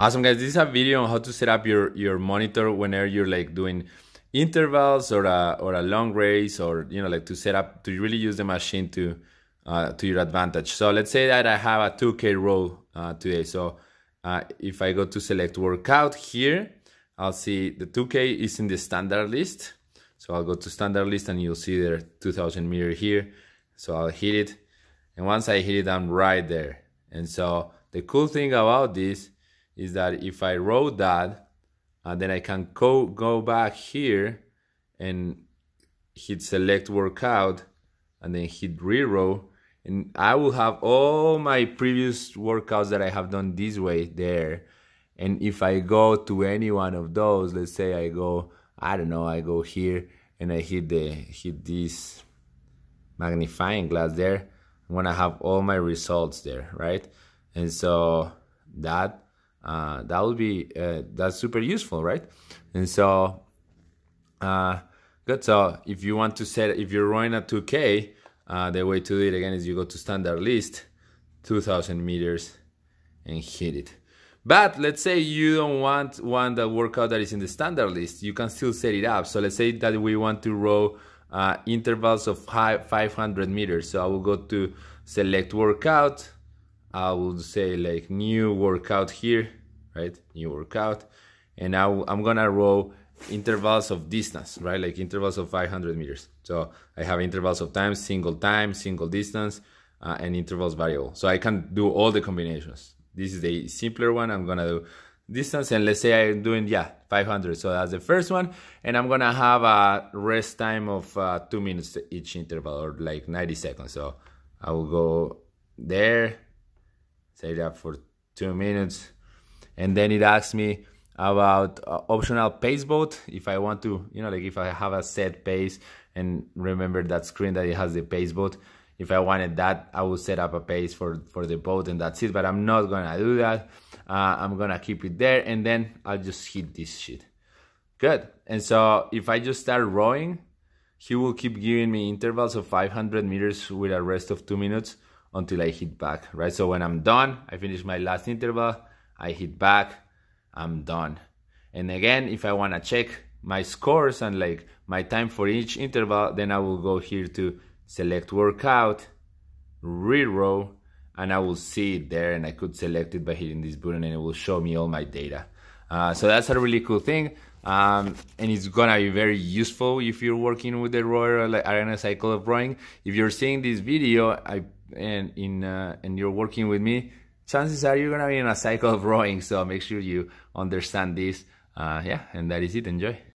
Awesome guys, this is a video on how to set up your, your monitor whenever you're like doing intervals or a, or a long race or, you know, like to set up, to really use the machine to, uh, to your advantage. So let's say that I have a 2K row uh, today. So uh, if I go to select workout here, I'll see the 2K is in the standard list. So I'll go to standard list and you'll see there 2000 meter here. So I'll hit it. And once I hit it, I'm right there. And so the cool thing about this is that if I wrote that, uh, then I can go, go back here and hit select workout and then hit rerow and I will have all my previous workouts that I have done this way there. And if I go to any one of those, let's say I go, I don't know, I go here and I hit the hit this magnifying glass there, I'm gonna have all my results there, right? And so that uh, that would be uh, that's super useful, right? And so, uh, good. So if you want to set, if you're running at 2K, uh, the way to do it again is you go to standard list, 2,000 meters, and hit it. But let's say you don't want one that workout that is in the standard list. You can still set it up. So let's say that we want to row uh, intervals of 500 meters. So I will go to select workout. I will say like new workout here right? new workout, and now I'm gonna row intervals of distance, right? Like intervals of 500 meters. So I have intervals of time, single time, single distance, uh, and intervals variable. So I can do all the combinations. This is the simpler one. I'm gonna do distance, and let's say I'm doing yeah 500. So that's the first one, and I'm gonna have a rest time of uh, two minutes each interval, or like 90 seconds. So I will go there, say that for two minutes and then it asks me about uh, optional pace boat if I want to, you know, like if I have a set pace and remember that screen that it has the pace boat. If I wanted that, I would set up a pace for, for the boat and that's it. But I'm not gonna do that. Uh, I'm gonna keep it there and then I'll just hit this shit. Good. And so if I just start rowing, he will keep giving me intervals of 500 meters with a rest of two minutes until I hit back, right? So when I'm done, I finish my last interval, I hit back, I'm done. And again, if I wanna check my scores and like my time for each interval, then I will go here to select workout, re-row, and I will see it there and I could select it by hitting this button and it will show me all my data. Uh, so that's a really cool thing. Um, and it's gonna be very useful if you're working with the rower, like Arena Cycle of Rowing. If you're seeing this video I, and in uh, and you're working with me, chances are you're gonna be in a cycle of rowing. So make sure you understand this. Uh, yeah, and that is it. Enjoy.